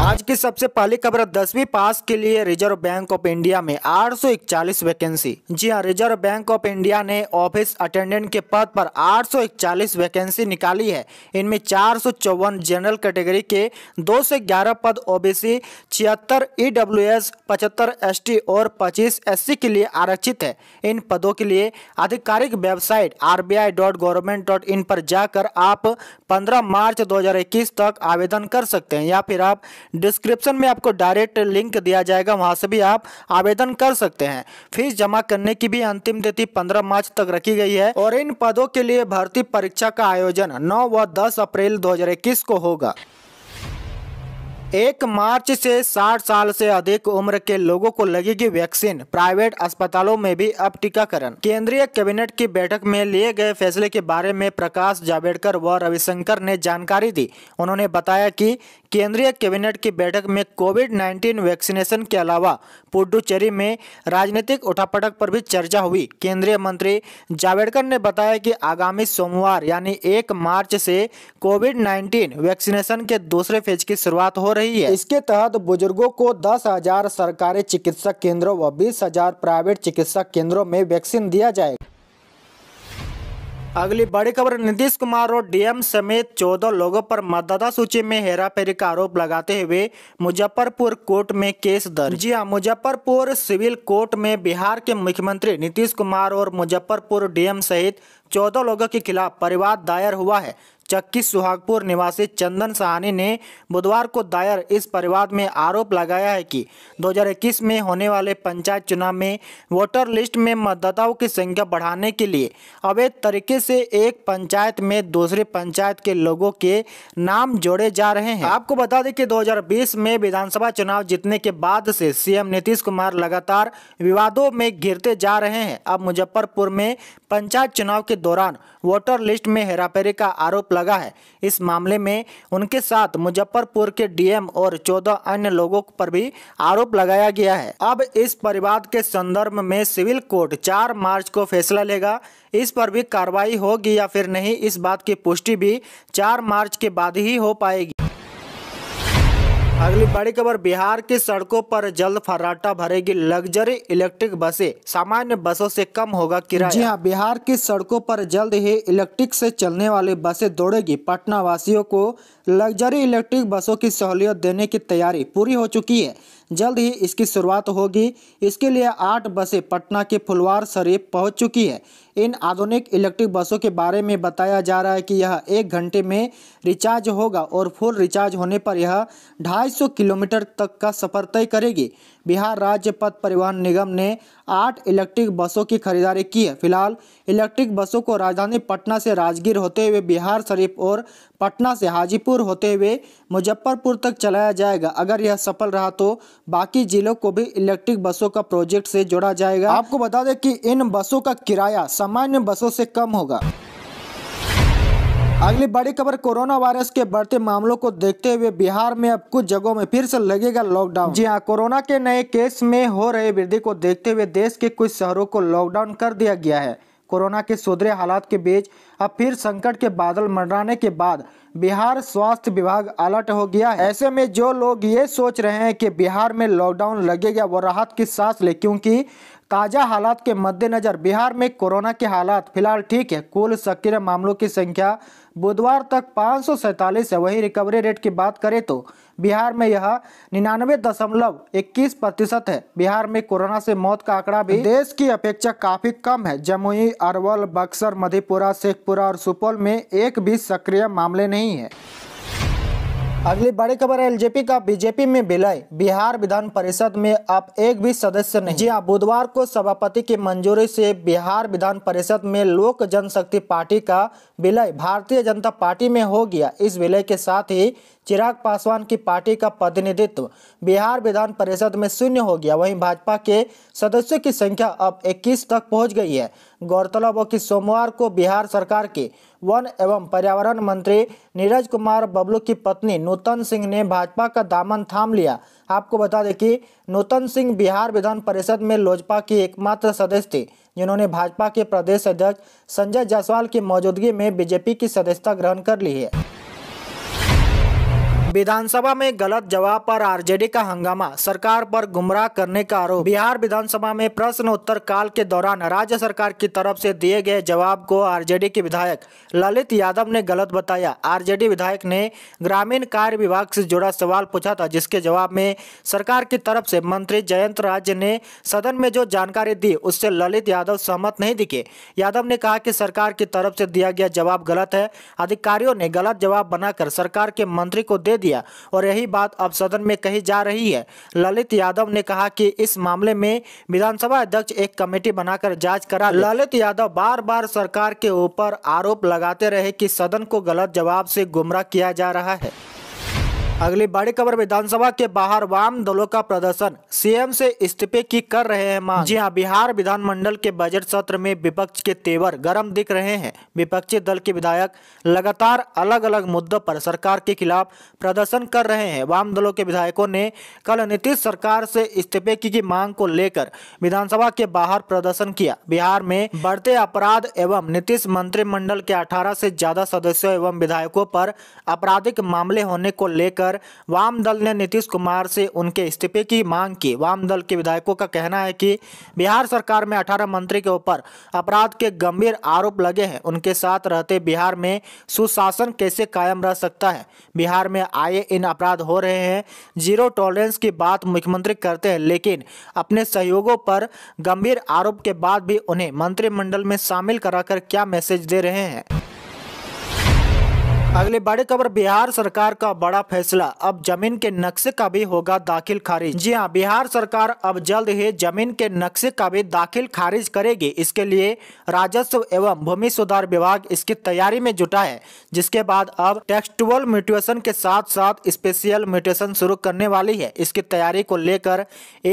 आज की सबसे पहली खबर दसवीं पास के लिए रिजर्व बैंक ऑफ इंडिया में 841 वैकेंसी जी हां रिजर्व बैंक ऑफ इंडिया ने ऑफिस अटेंडेंट के पद पर 841 वैकेंसी निकाली है इनमें चार जनरल कैटेगरी के दो से ग्यारह पद ओबीसी छिहत्तर ई डब्ल्यू एस पचहत्तर एस टी और पच्चीस एस सी के लिए आरक्षित है इन पदों के लिए आधिकारिक website R B I dot government dot in पर जाकर आप पंद्रह मार्च दो हजार इक्कीस तक आवेदन कर सकते हैं या फिर आप डिस्क्रिप्शन में आपको डायरेक्ट लिंक दिया जाएगा वहाँ से भी आप आवेदन कर सकते हैं फीस जमा करने की भी अंतिम तिथि पंद्रह मार्च तक रखी गई है और इन पदों के लिए भर्ती परीक्षा का आयोजन नौ व दस अप्रैल दो को होगा एक मार्च से 60 साल से अधिक उम्र के लोगों को लगेगी वैक्सीन प्राइवेट अस्पतालों में भी अब टीकाकरण केंद्रीय कैबिनेट की बैठक में लिए गए फैसले के बारे में प्रकाश जावड़ेकर व रविशंकर ने जानकारी दी उन्होंने बताया कि केंद्रीय कैबिनेट की बैठक में कोविड 19 वैक्सीनेशन के अलावा पुडुचेरी में राजनीतिक उठापटक पर भी चर्चा हुई केंद्रीय मंत्री जावड़ेकर ने बताया कि आगामी सोमवार यानी एक मार्च से कोविड 19 वैक्सीनेशन के दूसरे फेज की शुरुआत हो रही है इसके तहत बुजुर्गों को दस हजार सरकारी चिकित्सा केंद्रों व बीस हजार प्राइवेट चिकित्सा केंद्रों में वैक्सीन दिया जाएगा अगली बड़ी खबर नीतीश कुमार और डीएम समेत 14 लोगों पर मतदाता सूची में हेराफेरी का आरोप लगाते हुए मुजफ्फरपुर कोर्ट में केस दर्ज जी हाँ मुजफ्फरपुर सिविल कोर्ट में बिहार के मुख्यमंत्री नीतीश कुमार और मुजफ्फरपुर डीएम सहित 14 लोगों के खिलाफ परिवाद दायर हुआ है चक्की सुहागपुर निवासी चंदन सहानी ने बुधवार को दायर इस परिवाद में आरोप लगाया है कि 2021 में होने वाले पंचायत चुनाव में वोटर लिस्ट में मतदाताओं की संख्या बढ़ाने के लिए अवैध तरीके से एक पंचायत में दूसरे पंचायत के लोगों के नाम जोड़े जा रहे हैं आपको बता दें कि 2020 में विधानसभा चुनाव जीतने के बाद से सीएम नीतीश कुमार लगातार विवादों में घिरते जा रहे हैं अब मुजफ्फरपुर में पंचायत चुनाव के दौरान वोटर लिस्ट में हेराफेरी का आरोप लगा है इस मामले में उनके साथ मुजफ्फरपुर के डीएम और चौदह अन्य लोगों पर भी आरोप लगाया गया है अब इस परिवाद के संदर्भ में सिविल कोर्ट चार मार्च को फैसला लेगा इस पर भी कार्रवाई होगी या फिर नहीं इस बात की पुष्टि भी चार मार्च के बाद ही हो पाएगी बड़ी खबर बिहार की सड़कों पर जल्द फर्राटा भरेगी लग्जरी इलेक्ट्रिक बसें सामान्य बसों से कम होगा किराया जी हाँ बिहार की सड़कों पर जल्द ही इलेक्ट्रिक से चलने वाली बसें दौड़ेगी पटना वासियों को लग्जरी इलेक्ट्रिक बसों की सहूलियत देने की तैयारी पूरी हो चुकी है जल्द ही इसकी शुरुआत होगी इसके लिए आठ बसें पटना के फुलवार शरीफ पहुंच चुकी है इन आधुनिक इलेक्ट्रिक बसों के बारे में बताया जा रहा है कि यह एक घंटे में रिचार्ज होगा और फुल रिचार्ज होने पर यह 250 किलोमीटर तक का सफ़र तय करेगी बिहार राज्य पथ परिवहन निगम ने आठ इलेक्ट्रिक बसों की खरीदारी की है फिलहाल इलेक्ट्रिक बसों को राजधानी पटना से राजगीर होते हुए बिहार शरीफ और पटना से हाजीपुर होते हुए मुजफ्फरपुर तक चलाया जाएगा अगर यह सफल रहा तो बाकी जिलों को भी इलेक्ट्रिक बसों का प्रोजेक्ट से जोड़ा जाएगा आपको बता दें कि इन बसों का किराया सामान्य बसों से कम होगा अगली बड़ी खबर कोरोना वायरस के बढ़ते मामलों को देखते हुए बिहार में अब कुछ जगहों में फिर से लगेगा लॉकडाउन जी हां कोरोना के नए केस में हो रहे वृद्धि को देखते हुए देश के कुछ शहरों को लॉकडाउन कर दिया गया है कोरोना के सुधरे हालात के बीच अब फिर संकट के बादल मंडराने के बाद बिहार स्वास्थ्य विभाग अलर्ट हो गया है ऐसे में जो लोग ये सोच रहे हैं कि बिहार में लॉकडाउन लगेगा वो राहत की सांस ले क्योंकि ताज़ा हालात के मद्देनज़र बिहार में कोरोना के हालात फिलहाल ठीक है कुल सक्रिय मामलों की संख्या बुधवार तक पाँच सौ है वही रिकवरी रेट की बात करें तो बिहार में यह निन्यानवे दशमलव इक्कीस प्रतिशत है बिहार में कोरोना से मौत का आंकड़ा भी देश की अपेक्षा काफी कम है जमुई अरवल बक्सर मधेपुरा शेखपुरा और सुपौल में एक भी सक्रिय मामले नहीं है अगली बड़ी खबर है एलजेपी का बीजेपी में विलय बिहार विधान परिषद में अब एक भी सदस्य नहीं जी हाँ बुधवार को सभापति की मंजूरी से बिहार विधान परिषद में लोक जनशक्ति पार्टी का विलय भारतीय जनता पार्टी में हो गया इस विलय के साथ ही चिराग पासवान की पार्टी का प्रतिनिधित्व बिहार विधान परिषद में शून्य हो गया वहीं भाजपा के सदस्यों की संख्या अब 21 तक पहुंच गई है गौरतलब हो कि सोमवार को बिहार सरकार के वन एवं पर्यावरण मंत्री नीरज कुमार बबलू की पत्नी नूतन सिंह ने भाजपा का दामन थाम लिया आपको बता दें कि नूतन सिंह बिहार विधान परिषद में लोजपा की एकमात्र सदस्य थी जिन्होंने भाजपा के प्रदेश अध्यक्ष संजय जायसवाल की मौजूदगी में बीजेपी की सदस्यता ग्रहण कर ली है विधानसभा में गलत जवाब पर आरजेडी का हंगामा सरकार पर गुमराह करने का आरोप बिहार विधानसभा में प्रश्न उत्तर काल के दौरान राज्य सरकार की तरफ से दिए गए जवाब को आरजेडी के विधायक ललित यादव ने गलत बताया आरजेडी विधायक ने ग्रामीण कार्य विभाग से जुड़ा सवाल पूछा था जिसके जवाब में सरकार की तरफ से मंत्री जयंत राज्य ने सदन में जो जानकारी दी उससे ललित यादव सहमत नहीं दिखे यादव ने कहा की सरकार की तरफ से दिया गया जवाब गलत है अधिकारियों ने गलत जवाब बनाकर सरकार के मंत्री को दे दिया और यही बात अब सदन में कही जा रही है ललित यादव ने कहा कि इस मामले में विधानसभा अध्यक्ष एक कमेटी बनाकर जांच करा ललित यादव बार बार सरकार के ऊपर आरोप लगाते रहे कि सदन को गलत जवाब से गुमराह किया जा रहा है अगली बड़ी खबर विधानसभा के बाहर वाम दलों का प्रदर्शन सीएम से इस्तीफे की कर रहे हैं मांग जी हां बिहार विधानमंडल के बजट सत्र में विपक्ष के तेवर गरम दिख रहे हैं विपक्षी दल के विधायक लगातार अलग अलग मुद्दों पर सरकार के खिलाफ प्रदर्शन कर रहे हैं वाम दलों के विधायकों ने कल नीतीश सरकार से इस्तीफे की, की मांग को लेकर विधानसभा के बाहर प्रदर्शन किया बिहार में बढ़ते अपराध एवं नीतीश मंत्रिमंडल के अठारह से ज्यादा सदस्यों एवं विधायकों पर आपराधिक मामले होने को लेकर लेकर वाम दल ने नीतीश कुमार से उनके इस्तीफे की मांग की वाम दल के विधायकों का कहना है कि बिहार सरकार में अठारह मंत्री के ऊपर अपराध के गंभीर आरोप लगे हैं उनके साथ रहते बिहार में सुशासन कैसे कायम रह सकता है बिहार में आए इन अपराध हो रहे हैं जीरो टॉलरेंस की बात मुख्यमंत्री करते हैं लेकिन अपने सहयोगों पर गंभीर आरोप के बाद भी उन्हें मंत्रिमंडल में शामिल कराकर क्या मैसेज दे रहे हैं अगली बड़ी खबर बिहार सरकार का बड़ा फैसला अब जमीन के नक्शे का भी होगा दाखिल खारिज जी हां बिहार सरकार अब जल्द ही जमीन के नक्शे का भी दाखिल खारिज करेगी इसके लिए राजस्व एवं भूमि सुधार विभाग इसकी तैयारी में जुटा है जिसके बाद अब टेक्सटुअल म्यूटेशन के साथ साथ स्पेशल म्यूटेशन शुरू करने वाली है इसकी तैयारी को लेकर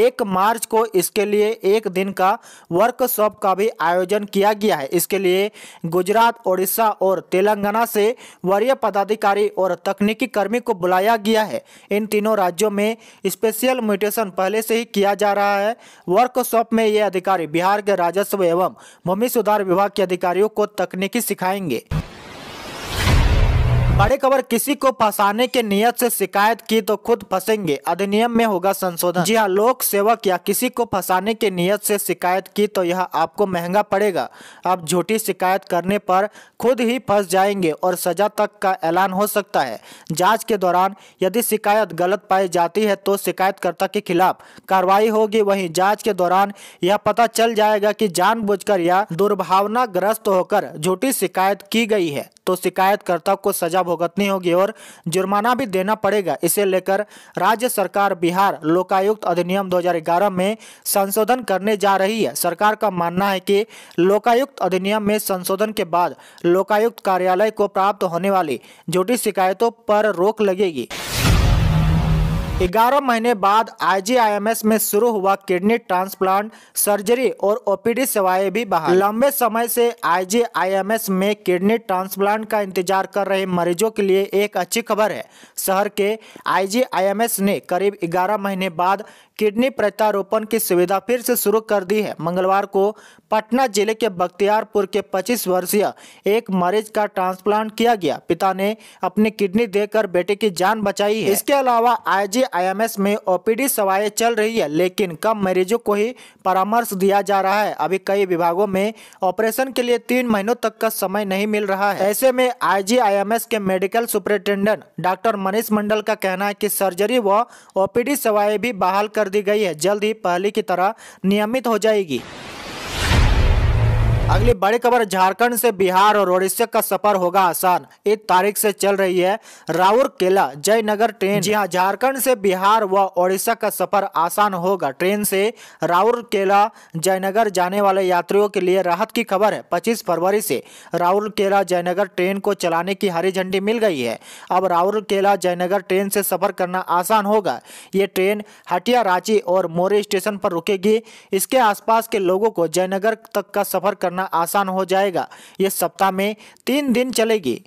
एक मार्च को इसके लिए एक दिन का वर्कशॉप का भी आयोजन किया गया है इसके लिए गुजरात उड़ीसा और तेलंगाना से वरी वरीय पदाधिकारी और तकनीकी कर्मी को बुलाया गया है इन तीनों राज्यों में स्पेशल म्यूटेशन पहले से ही किया जा रहा है वर्कशॉप में ये अधिकारी बिहार के राजस्व एवं भूमि सुधार विभाग के अधिकारियों को तकनीकी सिखाएंगे बड़ी खबर किसी को फंसाने के नियत से शिकायत की तो खुद फंसेंगे अधिनियम में होगा संशोधन जी हाँ लोक सेवक या किसी को फंसाने के नियत से शिकायत की तो यह आपको महंगा पड़ेगा आप झूठी शिकायत करने पर खुद ही फंस जाएंगे और सजा तक का ऐलान हो सकता है जांच के दौरान यदि शिकायत गलत पाई जाती है तो शिकायतकर्ता के खिलाफ कार्रवाई होगी वही जाँच के दौरान यह पता चल जाएगा की जान या दुर्भावना होकर झूठी शिकायत की गई है तो शिकायतकर्ता को सजा भुगतनी होगी और जुर्माना भी देना पड़ेगा इसे लेकर राज्य सरकार बिहार लोकायुक्त अधिनियम 2011 में संशोधन करने जा रही है सरकार का मानना है कि लोकायुक्त अधिनियम में संशोधन के बाद लोकायुक्त कार्यालय को प्राप्त होने वाली झूठी शिकायतों पर रोक लगेगी ग्यारह महीने बाद आईजीआईएमएस में शुरू हुआ किडनी ट्रांसप्लांट सर्जरी और ओपीडी सेवाएं भी बहाल लंबे समय से आईजीआईएमएस में किडनी ट्रांसप्लांट का इंतजार कर रहे मरीजों के लिए एक अच्छी खबर है शहर के आईजीआईएमएस ने करीब ग्यारह महीने बाद किडनी प्रत्यारोपण की सुविधा फिर से शुरू कर दी है मंगलवार को पटना जिले के बख्तियारपुर के 25 वर्षीय एक मरीज का ट्रांसप्लांट किया गया पिता ने अपनी किडनी देकर बेटे की जान बचाई है इसके अलावा आईजीआईएमएस में ओपीडी सेवाएं चल रही है लेकिन कम मरीजों को ही परामर्श दिया जा रहा है अभी कई विभागों में ऑपरेशन के लिए तीन महीनों तक का समय नहीं मिल रहा है ऐसे में आईजीआईएमएस के medical superintendent doctor Manish Mandal का कहना है की सर्जरी व ओपीडी सेवाएं भी बहाल कर कर दी गई है जल्द ही पहले की तरह नियमित हो जाएगी अगली बड़ी खबर झारखंड से बिहार और ओडिशा का सफर होगा आसान एक तारीख से चल रही है राउर केला जयनगर ट्रेन जी हाँ झारखंड से बिहार व ओडिशा का सफर आसान होगा ट्रेन से राउर केला जयनगर जाने वाले यात्रियों के लिए राहत की खबर है 25 फरवरी से राउर केला जयनगर ट्रेन को चलाने की हरी झंडी मिल गई है अब राउर केला जयनगर ट्रेन से सफर करना आसान होगा ये ट्रेन हटिया रांची और मोरे स्टेशन पर रुकेगी इसके आसपास के लोगों को जयनगर तक का सफर करना करना आसान हो जाएगा ये सप्ताह में तीन दिन चलेगी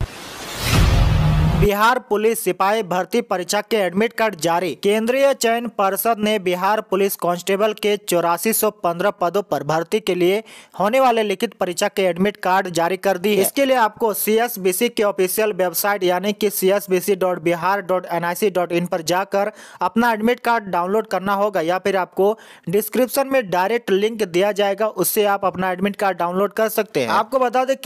बिहार पुलिस सिपाही भर्ती परीक्षा के एडमिट कार्ड जारी केंद्रीय चयन परिषद ने बिहार पुलिस कांस्टेबल के चौरासी पदों पर भर्ती के लिए होने वाले लिखित परीक्षा के एडमिट कार्ड जारी कर दी है इसके लिए आपको सी के ऑफिशियल वेबसाइट यानी कि इन पर जाकर अपना एडमिट कार्ड डाउनलोड करना होगा या फिर आपको डिस्क्रिप्शन में डायरेक्ट लिंक दिया जाएगा उससे आप अपना एडमिट कार्ड डाउनलोड कर सकते हैं आपको बता दें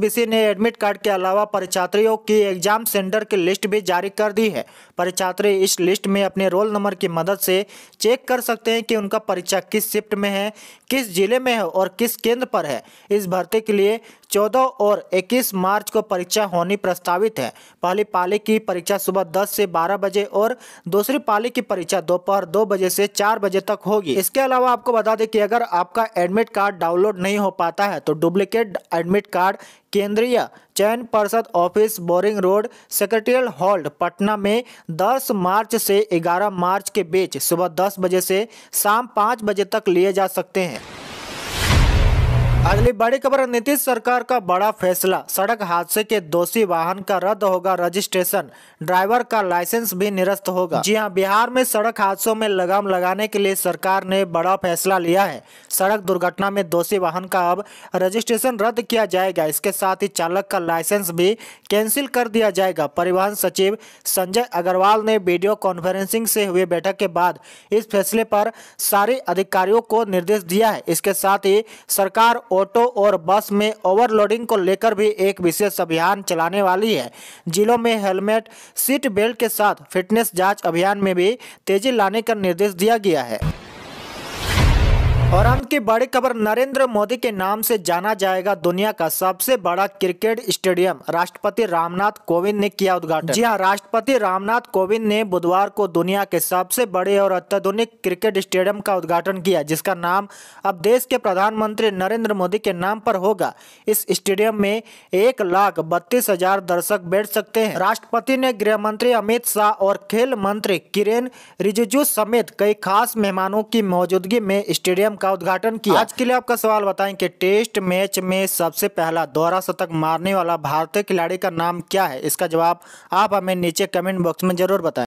बी सी ने एडमिट कार्ड के अलावा परीक्षार्थियों की एग्जाम टेंडर की लिस्ट भी जारी कर दी है परीक्षार्थी इस लिस्ट में अपने रोल नंबर की मदद से चेक कर सकते हैं कि उनका परीक्षा किस शिफ्ट में है किस जिले में है और किस केंद्र पर है इस भर्ती के लिए 14 और 21 मार्च को परीक्षा होनी प्रस्तावित है पहली पाली की परीक्षा सुबह 10 से 12 बजे और दूसरी पाली की परीक्षा दोपहर 2 बजे से 4 बजे तक होगी इसके अलावा आपको बता दें कि अगर आपका एडमिट कार्ड डाउनलोड नहीं हो पाता है तो डुप्लीकेट एडमिट कार्ड केंद्रीय चयन पर्षद office Boring road secretarial halt Patna में 10 मार्च से 11 मार्च के बीच सुबह 10 बजे से शाम 5 बजे तक लिए जा सकते हैं अगली बड़ी खबर नीतीश सरकार का बड़ा फैसला सड़क हादसे के दोषी वाहन का रद्द होगा रजिस्ट्रेशन ड्राइवर का लाइसेंस भी निरस्त होगा जी हां बिहार में सड़क हादसों में लगाम लगाने के लिए सरकार ने बड़ा फैसला लिया है सड़क दुर्घटना में दोषी वाहन का अब रजिस्ट्रेशन रद्द किया जाएगा इसके साथ ही चालक का लाइसेंस भी कैंसिल कर दिया जाएगा परिवहन सचिव संजय अग्रवाल ने वीडियो कॉन्फ्रेंसिंग से हुए बैठक के बाद इस फैसले पर सारे अधिकारियों को निर्देश दिया है इसके साथ ही सरकार ऑटो और बस में ओवरलोडिंग को लेकर भी एक विशेष अभियान चलाने वाली है जिलों में हेलमेट सीट बेल्ट के साथ फिटनेस जांच अभियान में भी तेजी लाने का निर्देश दिया गया है और अंत की बड़ी खबर नरेंद्र मोदी के नाम से जाना जाएगा दुनिया का सबसे बड़ा क्रिकेट स्टेडियम राष्ट्रपति रामनाथ कोविंद ने किया उद्घाटन जी हां राष्ट्रपति रामनाथ कोविंद ने बुधवार को दुनिया के सबसे बड़े और अत्याधुनिक क्रिकेट स्टेडियम का उद्घाटन किया जिसका नाम अब देश के प्रधानमंत्री नरेंद्र मोदी के नाम पर होगा इस स्टेडियम में एक लाख बत्तीस हजार दर्शक बैठ सकते हैं राष्ट्रपति ने गृह मंत्री अमित शाह और खेल मंत्री किरेन रिजिजू समेत कई खास मेहमानों की मौजूदगी में स्टेडियम कार्यक्रम का उद्घाटन किया आज के लिए आपका सवाल बताएं कि टेस्ट मैच में सबसे पहला दोहरा शतक मारने वाला भारतीय खिलाड़ी का नाम क्या है इसका जवाब आप हमें नीचे कमेंट बॉक्स में जरूर बताएं